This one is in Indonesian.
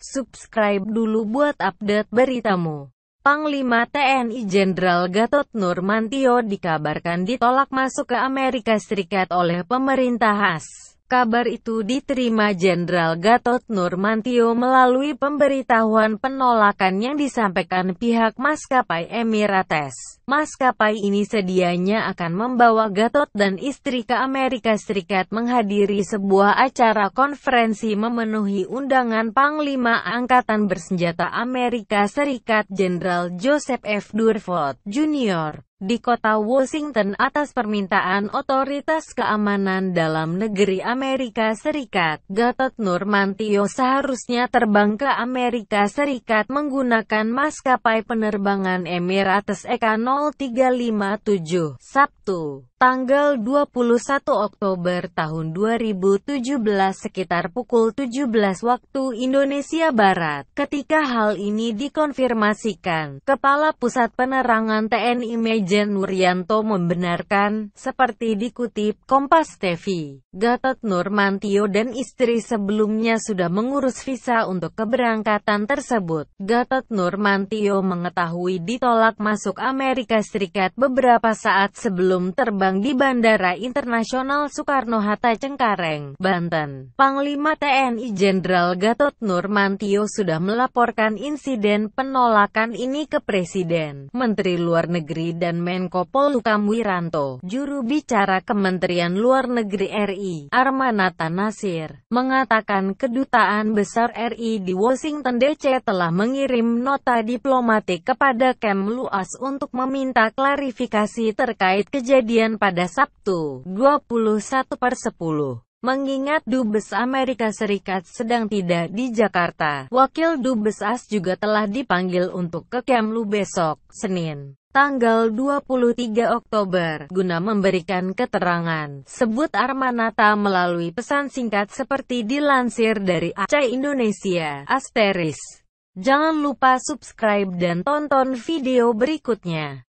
Subscribe dulu buat update beritamu. Panglima TNI Jenderal Gatot Nurmantio dikabarkan ditolak masuk ke Amerika Serikat oleh pemerintah AS. Kabar itu diterima Jenderal Gatot Nurmantio melalui pemberitahuan penolakan yang disampaikan pihak maskapai Emirates. Maskapai ini sedianya akan membawa Gatot dan istri ke Amerika Serikat menghadiri sebuah acara konferensi memenuhi undangan Panglima Angkatan Bersenjata Amerika Serikat Jenderal Joseph F. Durfort Jr di kota Washington atas permintaan otoritas keamanan dalam negeri Amerika Serikat. Gatot Nurmantio seharusnya terbang ke Amerika Serikat menggunakan maskapai penerbangan Emirates EK0357 Sabtu, tanggal 21 Oktober tahun 2017 sekitar pukul 17 waktu Indonesia Barat. Ketika hal ini dikonfirmasikan, Kepala Pusat Penerangan TNI Major Brigjen Nuryanto membenarkan, seperti dikutip Kompas TV, Gatot Nurmantio dan istri sebelumnya sudah mengurus visa untuk keberangkatan tersebut. Gatot Nurmantio mengetahui ditolak masuk Amerika Serikat beberapa saat sebelum terbang di Bandara Internasional Soekarno-Hatta Cengkareng, Banten. Panglima TNI Jenderal Gatot Nurmantio sudah melaporkan insiden penolakan ini ke Presiden, Menteri Luar Negeri dan Menko Polhukam Wiranto, juru bicara Kementerian Luar Negeri RI, Armanata Nasir, mengatakan kedutaan besar RI di Washington DC telah mengirim nota diplomatik kepada Kemlu AS untuk meminta klarifikasi terkait kejadian pada Sabtu, 21 per 10. Mengingat Dubes Amerika Serikat sedang tidak di Jakarta, Wakil Dubes AS juga telah dipanggil untuk ke Kemlu besok, Senin tanggal 23 Oktober, guna memberikan keterangan. Sebut Armanata melalui pesan singkat seperti dilansir dari Aceh Indonesia, asteris. Jangan lupa subscribe dan tonton video berikutnya.